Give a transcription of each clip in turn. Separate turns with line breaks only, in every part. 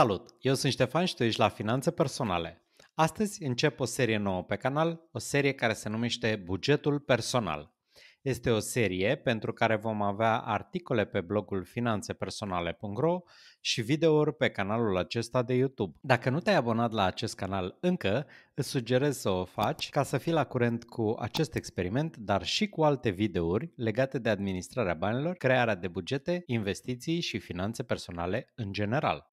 Salut! Eu sunt Ștefan și tu ești la Finanțe Personale. Astăzi încep o serie nouă pe canal, o serie care se numește Bugetul Personal. Este o serie pentru care vom avea articole pe blogul finanțepersonale.ro și videouri pe canalul acesta de YouTube. Dacă nu te-ai abonat la acest canal încă, îți sugerez să o faci ca să fii la curent cu acest experiment, dar și cu alte videouri legate de administrarea banilor, crearea de bugete, investiții și finanțe personale în general.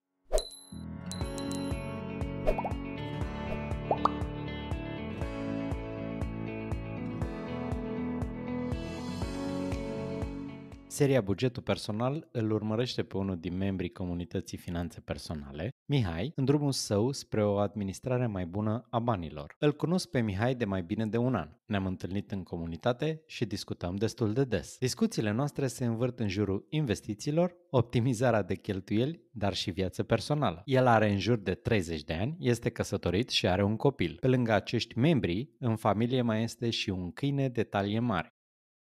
Seria Bugetul Personal îl urmărește pe unul din membrii comunității Finanțe Personale, Mihai, în drumul său spre o administrare mai bună a banilor. Îl cunosc pe Mihai de mai bine de un an. Ne-am întâlnit în comunitate și discutăm destul de des. Discuțiile noastre se învârt în jurul investițiilor, optimizarea de cheltuieli, dar și viață personală. El are în jur de 30 de ani, este căsătorit și are un copil. Pe lângă acești membri, în familie mai este și un câine de talie mare.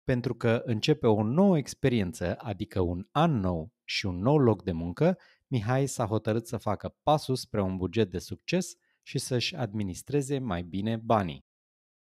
Pentru că începe o nouă experiență, adică un an nou și un nou loc de muncă, Mihai s-a hotărât să facă pasul spre un buget de succes și să-și administreze mai bine banii.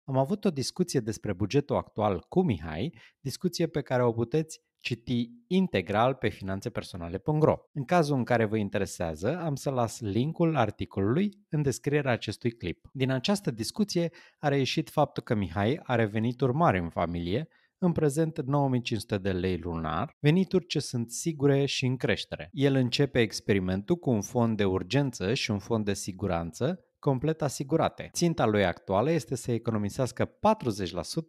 Am avut o discuție despre bugetul actual cu Mihai, discuție pe care o puteți citi integral pe finanțepersonale.ro. În cazul în care vă interesează, am să las linkul articolului în descrierea acestui clip. Din această discuție a reieșit faptul că Mihai are venituri mari în familie în prezent 9500 de lei lunar, venituri ce sunt sigure și în creștere. El începe experimentul cu un fond de urgență și un fond de siguranță, complet asigurate. Ținta lui actuală este să economisească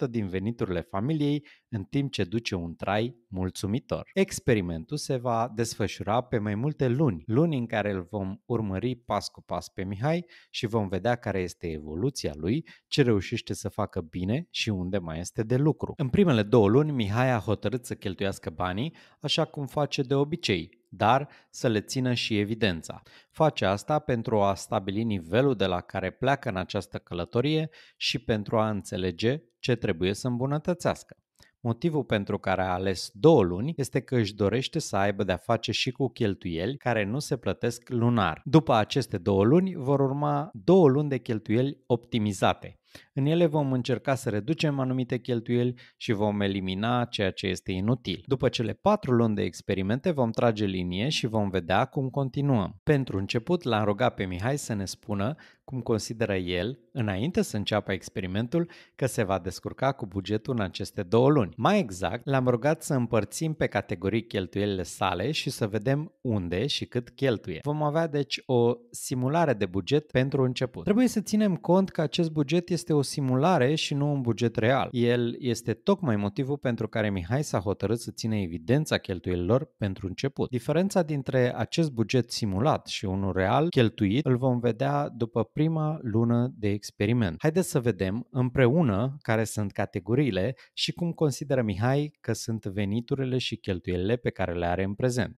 40% din veniturile familiei în timp ce duce un trai mulțumitor. Experimentul se va desfășura pe mai multe luni, luni în care îl vom urmări pas cu pas pe Mihai și vom vedea care este evoluția lui, ce reușește să facă bine și unde mai este de lucru. În primele două luni, Mihai a hotărât să cheltuiască banii așa cum face de obicei, dar să le țină și evidența. Face asta pentru a stabili nivelul de la care pleacă în această călătorie și pentru a înțelege ce trebuie să îmbunătățească. Motivul pentru care a ales două luni este că își dorește să aibă de-a face și cu cheltuieli care nu se plătesc lunar. După aceste două luni vor urma două luni de cheltuieli optimizate. În ele vom încerca să reducem anumite cheltuieli și vom elimina ceea ce este inutil. După cele patru luni de experimente vom trage linie și vom vedea cum continuăm. Pentru început l-am rugat pe Mihai să ne spună cum consideră el, înainte să înceapă experimentul, că se va descurca cu bugetul în aceste două luni. Mai exact, l-am rugat să împărțim pe categorii cheltuielile sale și să vedem unde și cât cheltuie. Vom avea deci o simulare de buget pentru început. Trebuie să ținem cont că acest buget este este o simulare și nu un buget real. El este tocmai motivul pentru care Mihai s-a hotărât să țină evidența cheltuielilor pentru început. Diferența dintre acest buget simulat și unul real cheltuit îl vom vedea după prima lună de experiment. Haideți să vedem împreună care sunt categoriile și cum consideră Mihai că sunt veniturile și cheltuielile pe care le are în prezent.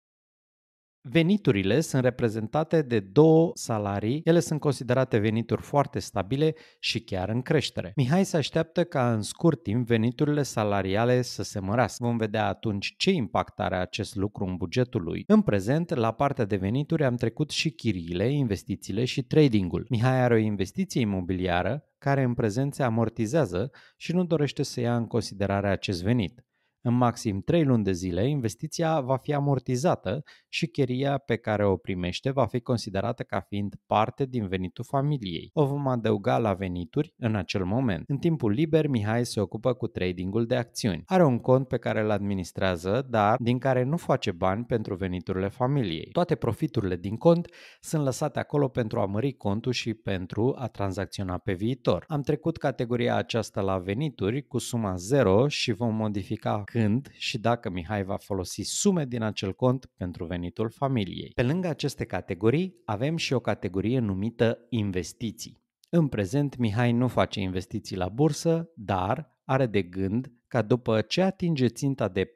Veniturile sunt reprezentate de două salarii, ele sunt considerate venituri foarte stabile și chiar în creștere. Mihai se așteaptă ca în scurt timp veniturile salariale să se mărească. Vom vedea atunci ce impact are acest lucru în bugetul lui. În prezent, la partea de venituri am trecut și chiriile, investițiile și tradingul. Mihai are o investiție imobiliară care în prezent se amortizează și nu dorește să ia în considerare acest venit. În maxim 3 luni de zile, investiția va fi amortizată și cheria pe care o primește va fi considerată ca fiind parte din venitul familiei. O vom adăuga la venituri în acel moment. În timpul liber, Mihai se ocupă cu tradingul de acțiuni. Are un cont pe care îl administrează, dar din care nu face bani pentru veniturile familiei. Toate profiturile din cont sunt lăsate acolo pentru a mări contul și pentru a tranzacționa pe viitor. Am trecut categoria aceasta la venituri cu suma 0 și vom modifica când și dacă Mihai va folosi sume din acel cont pentru venitul familiei. Pe lângă aceste categorii, avem și o categorie numită investiții. În prezent, Mihai nu face investiții la bursă, dar are de gând ca după ce atinge ținta de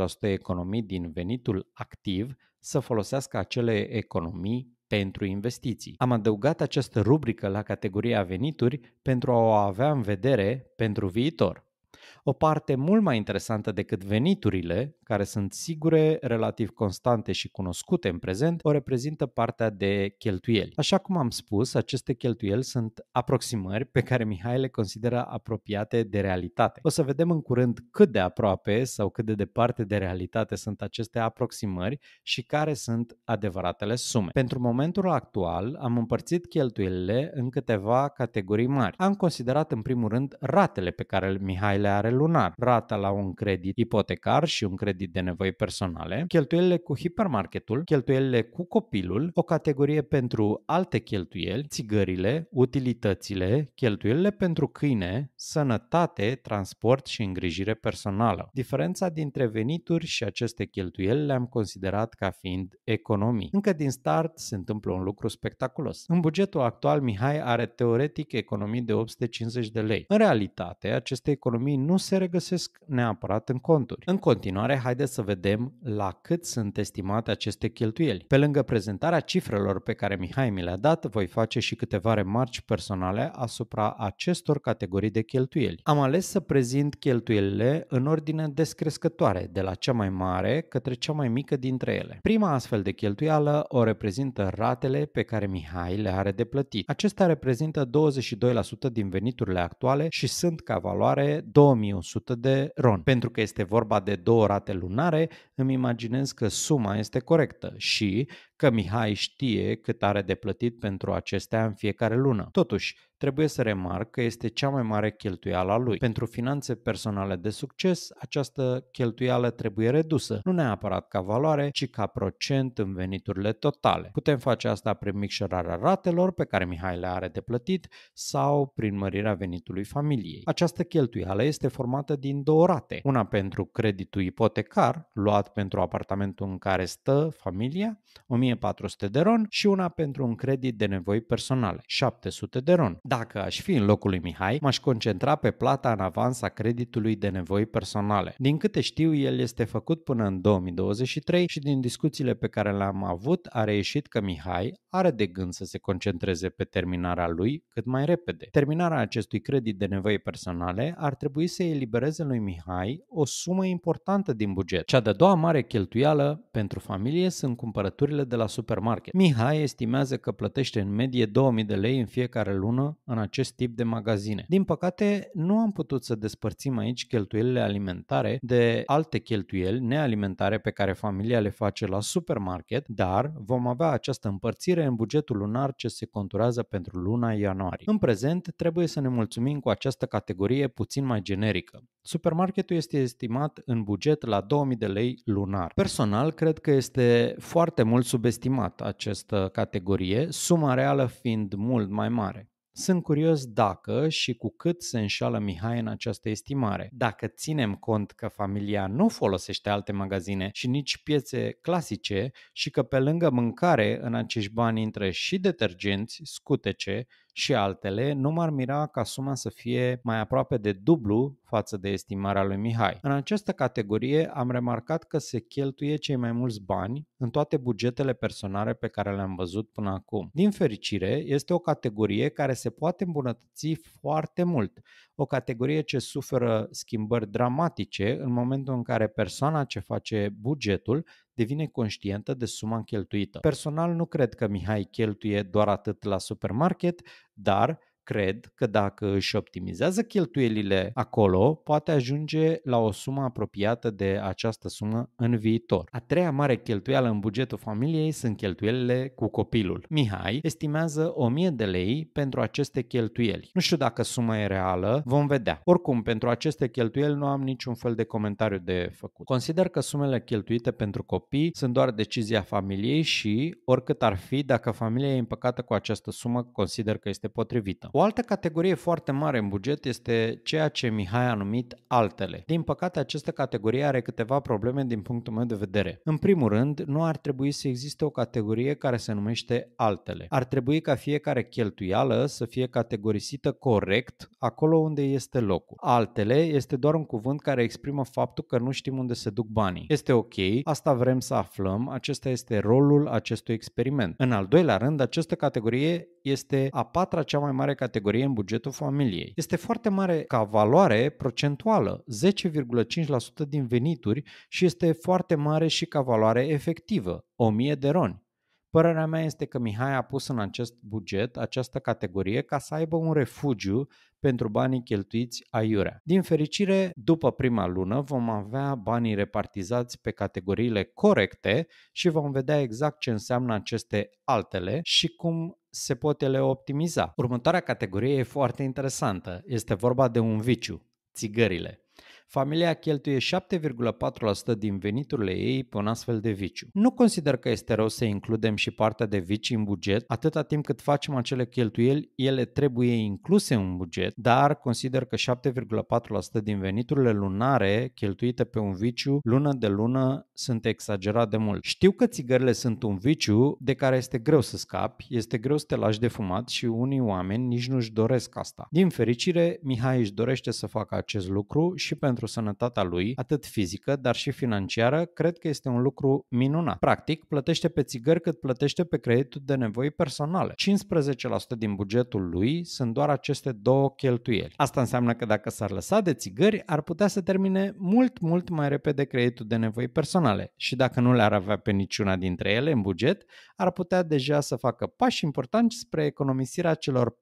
40% economii din venitul activ, să folosească acele economii pentru investiții. Am adăugat această rubrică la categoria venituri pentru a o avea în vedere pentru viitor. O parte mult mai interesantă decât veniturile, care sunt sigure, relativ constante și cunoscute în prezent, o reprezintă partea de cheltuieli. Așa cum am spus, aceste cheltuieli sunt aproximări pe care Mihai le consideră apropiate de realitate. O să vedem în curând cât de aproape sau cât de departe de realitate sunt aceste aproximări și care sunt adevăratele sume. Pentru momentul actual, am împărțit cheltuielile în câteva categorii mari. Am considerat în primul rând ratele pe care Mihai le are lunar, rata la un credit ipotecar și un credit credit de nevoi personale, cheltuielile cu hipermarketul, cheltuielile cu copilul, o categorie pentru alte cheltuieli, țigările, utilitățile, cheltuielile pentru câine, sănătate, transport și îngrijire personală. Diferența dintre venituri și aceste cheltuieli le-am considerat ca fiind economii. Încă din start se întâmplă un lucru spectaculos. În bugetul actual, Mihai are teoretic economii de 850 de lei. În realitate, aceste economii nu se regăsesc neapărat în conturi. În continuare, haideți să vedem la cât sunt estimate aceste cheltuieli. Pe lângă prezentarea cifrelor pe care Mihai mi le-a dat, voi face și câteva remarci personale asupra acestor categorii de cheltuieli. Am ales să prezint cheltuielile în ordine descrescătoare, de la cea mai mare către cea mai mică dintre ele. Prima astfel de cheltuială o reprezintă ratele pe care Mihai le are de plătit. Acesta reprezintă 22% din veniturile actuale și sunt ca valoare 2100 de ron, pentru că este vorba de două rate lunare, îmi imaginez că suma este corectă și că Mihai știe cât are de plătit pentru acestea în fiecare lună. Totuși, trebuie să remarc că este cea mai mare cheltuială a lui. Pentru finanțe personale de succes, această cheltuială trebuie redusă, nu neapărat ca valoare, ci ca procent în veniturile totale. Putem face asta prin micșorarea ratelor pe care Mihai le are de plătit sau prin mărirea venitului familiei. Această cheltuială este formată din două rate, una pentru creditul ipotecar, luat pentru apartamentul în care stă familia, 1000 1400 de ron și una pentru un credit de nevoi personale, 700 de ron. Dacă aș fi în locul lui Mihai, m-aș concentra pe plata în avans a creditului de nevoi personale. Din câte știu, el este făcut până în 2023 și din discuțiile pe care le-am avut a reieșit că Mihai are de gând să se concentreze pe terminarea lui cât mai repede. Terminarea acestui credit de nevoi personale ar trebui să elibereze lui Mihai o sumă importantă din buget. Cea de-a doua mare cheltuială pentru familie sunt cumpărăturile de de la supermarket. Mihai estimează că plătește în medie 2000 de lei în fiecare lună în acest tip de magazine. Din păcate, nu am putut să despărțim aici cheltuielile alimentare de alte cheltuieli nealimentare pe care familia le face la supermarket, dar vom avea această împărțire în bugetul lunar ce se conturează pentru luna ianuarie. În prezent, trebuie să ne mulțumim cu această categorie puțin mai generică. Supermarketul este estimat în buget la 2000 de lei lunar. Personal, cred că este foarte mult sub subestimat această categorie, suma reală fiind mult mai mare. Sunt curios dacă și cu cât se înșală Mihai în această estimare. Dacă ținem cont că familia nu folosește alte magazine și nici piețe clasice și că pe lângă mâncare în acești bani intră și detergenți, scutece, și altele, nu m-ar mira ca suma să fie mai aproape de dublu față de estimarea lui Mihai. În această categorie am remarcat că se cheltuie cei mai mulți bani în toate bugetele personale pe care le-am văzut până acum. Din fericire, este o categorie care se poate îmbunătăți foarte mult, o categorie ce suferă schimbări dramatice în momentul în care persoana ce face bugetul devine conștientă de suma cheltuită. Personal nu cred că Mihai cheltuie doar atât la supermarket, dar cred că dacă își optimizează cheltuielile acolo, poate ajunge la o sumă apropiată de această sumă în viitor. A treia mare cheltuială în bugetul familiei sunt cheltuielile cu copilul. Mihai estimează 1000 de lei pentru aceste cheltuieli. Nu știu dacă suma e reală, vom vedea. Oricum, pentru aceste cheltuieli nu am niciun fel de comentariu de făcut. Consider că sumele cheltuite pentru copii sunt doar decizia familiei și, oricât ar fi, dacă familia e împăcată cu această sumă, consider că este potrivită. O altă categorie foarte mare în buget este ceea ce Mihai a numit altele. Din păcate, această categorie are câteva probleme din punctul meu de vedere. În primul rând, nu ar trebui să existe o categorie care se numește altele. Ar trebui ca fiecare cheltuială să fie categorisită corect acolo unde este locul. Altele este doar un cuvânt care exprimă faptul că nu știm unde se duc banii. Este ok, asta vrem să aflăm, acesta este rolul acestui experiment. În al doilea rând, această categorie este a patra cea mai mare categorie în bugetul familiei. Este foarte mare ca valoare procentuală, 10,5% din venituri și este foarte mare și ca valoare efectivă, 1000 de roni. Părerea mea este că Mihai a pus în acest buget această categorie ca să aibă un refugiu pentru banii cheltuiți aiurea. Din fericire, după prima lună vom avea banii repartizați pe categoriile corecte și vom vedea exact ce înseamnă aceste altele și cum se pot ele optimiza. Următoarea categorie e foarte interesantă. Este vorba de un viciu, țigările familia cheltuie 7,4% din veniturile ei pe un astfel de viciu. Nu consider că este rău să includem și partea de vici în buget, atâta timp cât facem acele cheltuieli, ele trebuie incluse în buget, dar consider că 7,4% din veniturile lunare cheltuite pe un viciu lună de lună sunt exagerat de mult. Știu că țigările sunt un viciu de care este greu să scapi, este greu să te lași de fumat și unii oameni nici nu-și doresc asta. Din fericire, Mihai își dorește să facă acest lucru și pentru pentru sănătatea lui, atât fizică, dar și financiară, cred că este un lucru minunat. Practic, plătește pe țigări cât plătește pe creditul de nevoi personale. 15% din bugetul lui sunt doar aceste două cheltuieli. Asta înseamnă că dacă s-ar lăsa de țigări, ar putea să termine mult, mult mai repede creditul de nevoi personale și dacă nu le-ar avea pe niciuna dintre ele în buget, ar putea deja să facă pași importanti spre economisirea celor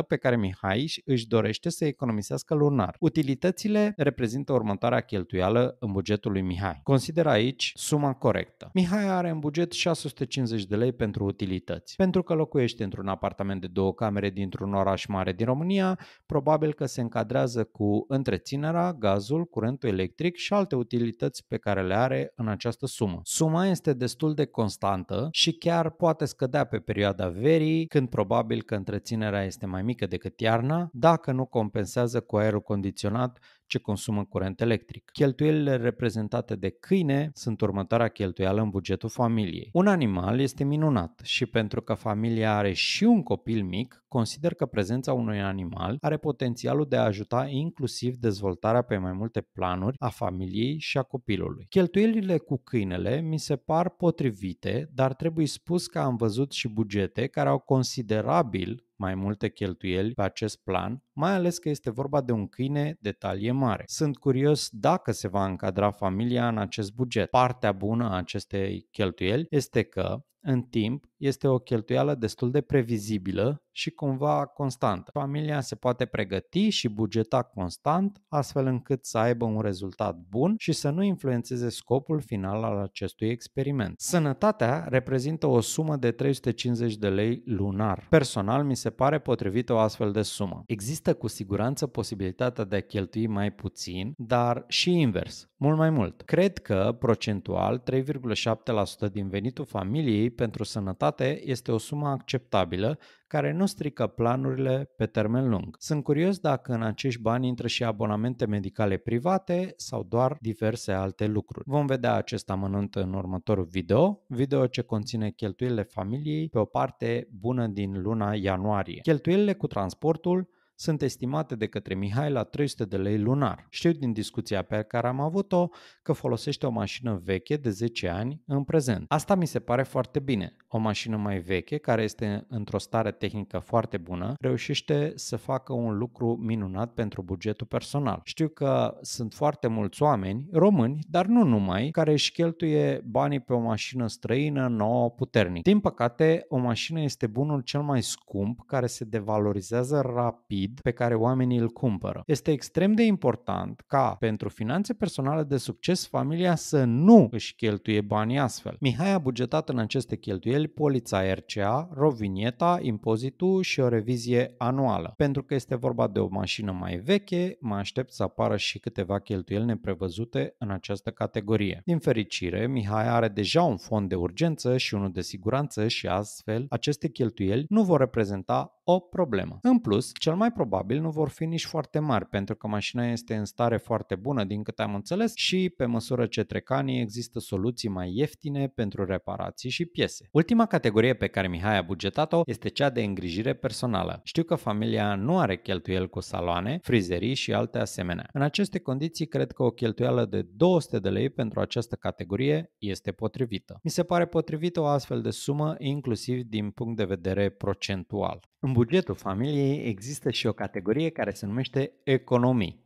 40% pe care Mihai își dorește să economisească lunar. Utilitățile reprezintă următoarea cheltuială în bugetul lui Mihai. Consider aici suma corectă. Mihai are în buget 650 de lei pentru utilități. Pentru că locuiește într-un apartament de două camere dintr-un oraș mare din România, probabil că se încadrează cu întreținerea, gazul, curentul electric și alte utilități pe care le are în această sumă. Suma este destul de constantă, și chiar poate scădea pe perioada verii, când probabil că întreținerea este mai mică decât iarna, dacă nu compensează cu aerul condiționat ce consumă curent electric. Cheltuielile reprezentate de câine sunt următoarea cheltuială în bugetul familiei. Un animal este minunat și pentru că familia are și un copil mic, consider că prezența unui animal are potențialul de a ajuta inclusiv dezvoltarea pe mai multe planuri a familiei și a copilului. Cheltuielile cu câinele mi se par potrivite, dar trebui spus că am văzut și bugete care au considerabil mai multe cheltuieli pe acest plan, mai ales că este vorba de un câine de talie mare. Sunt curios dacă se va încadra familia în acest buget. Partea bună a acestei cheltuieli este că în timp este o cheltuială destul de previzibilă și cumva constantă. Familia se poate pregăti și bugeta constant astfel încât să aibă un rezultat bun și să nu influențeze scopul final al acestui experiment. Sănătatea reprezintă o sumă de 350 de lei lunar. Personal mi se pare potrivită o astfel de sumă. Există cu siguranță posibilitatea de a cheltui mai puțin, dar și invers, mult mai mult. Cred că, procentual, 3,7% din venitul familiei pentru sănătate este o sumă acceptabilă care nu strică planurile pe termen lung. Sunt curios dacă în acești bani intră și abonamente medicale private sau doar diverse alte lucruri. Vom vedea acest amănunt în următorul video, video ce conține cheltuielile familiei pe o parte bună din luna ianuarie. Cheltuielile cu transportul sunt estimate de către Mihai la 300 de lei lunar. Știu din discuția pe care am avut-o că folosește o mașină veche de 10 ani în prezent. Asta mi se pare foarte bine. O mașină mai veche, care este într-o stare tehnică foarte bună, reușește să facă un lucru minunat pentru bugetul personal. Știu că sunt foarte mulți oameni, români, dar nu numai, care își cheltuie banii pe o mașină străină, nouă, puternică. Din păcate, o mașină este bunul cel mai scump care se devalorizează rapid lichid pe care oamenii îl cumpără. Este extrem de important ca pentru finanțe personale de succes familia să nu își cheltuie banii astfel. Mihai a bugetat în aceste cheltuieli polița RCA, rovinieta, impozitul și o revizie anuală. Pentru că este vorba de o mașină mai veche, mă aștept să apară și câteva cheltuieli neprevăzute în această categorie. Din fericire, Mihai are deja un fond de urgență și unul de siguranță și astfel aceste cheltuieli nu vor reprezenta o problemă. În plus, cel mai probabil nu vor fi nici foarte mari, pentru că mașina este în stare foarte bună, din câte am înțeles, și pe măsură ce trec anii există soluții mai ieftine pentru reparații și piese. Ultima categorie pe care Mihai a bugetat-o este cea de îngrijire personală. Știu că familia nu are cheltuieli cu saloane, frizerii și alte asemenea. În aceste condiții, cred că o cheltuială de 200 de lei pentru această categorie este potrivită. Mi se pare potrivită o astfel de sumă, inclusiv din punct de vedere procentual. În bugetul familiei există și o categorie care se numește economii.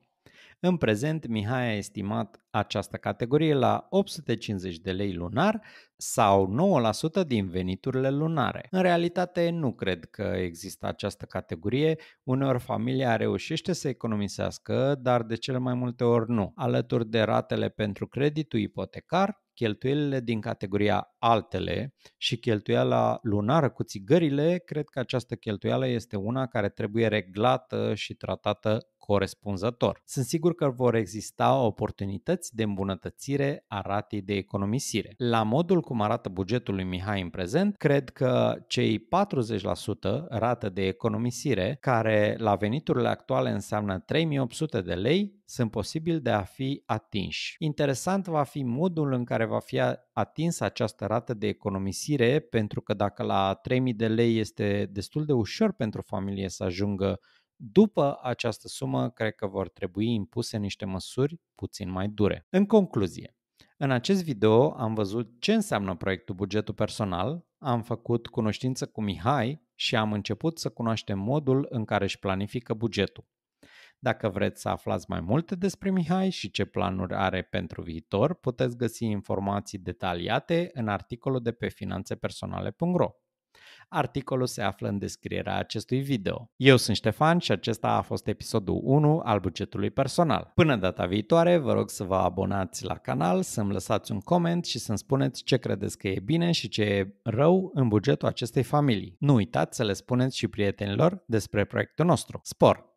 În prezent, Mihai a estimat această categorie la 850 de lei lunar sau 9% din veniturile lunare. În realitate, nu cred că există această categorie. Uneori familia reușește să economisească, dar de cele mai multe ori nu. Alături de ratele pentru creditul ipotecar, cheltuielile din categoria altele și cheltuiala lunară cu țigările, cred că această cheltuială este una care trebuie reglată și tratată corespunzător. Sunt sigur că vor exista oportunități de îmbunătățire a ratei de economisire. La modul cum arată bugetul lui Mihai în prezent, cred că cei 40% rată de economisire, care la veniturile actuale înseamnă 3800 de lei, sunt posibil de a fi atinși. Interesant va fi modul în care va fi atins această rată de economisire, pentru că dacă la 3000 de lei este destul de ușor pentru familie să ajungă după această sumă, cred că vor trebui impuse niște măsuri puțin mai dure. În concluzie, în acest video am văzut ce înseamnă proiectul bugetul personal, am făcut cunoștință cu Mihai și am început să cunoaștem modul în care își planifică bugetul. Dacă vreți să aflați mai multe despre Mihai și ce planuri are pentru viitor, puteți găsi informații detaliate în articolul de pe finanțepersonale.ro. Articolul se află în descrierea acestui video. Eu sunt Ștefan și acesta a fost episodul 1 al bugetului personal. Până data viitoare, vă rog să vă abonați la canal, să-mi lăsați un coment și să-mi spuneți ce credeți că e bine și ce e rău în bugetul acestei familii. Nu uitați să le spuneți și prietenilor despre proiectul nostru. Spor!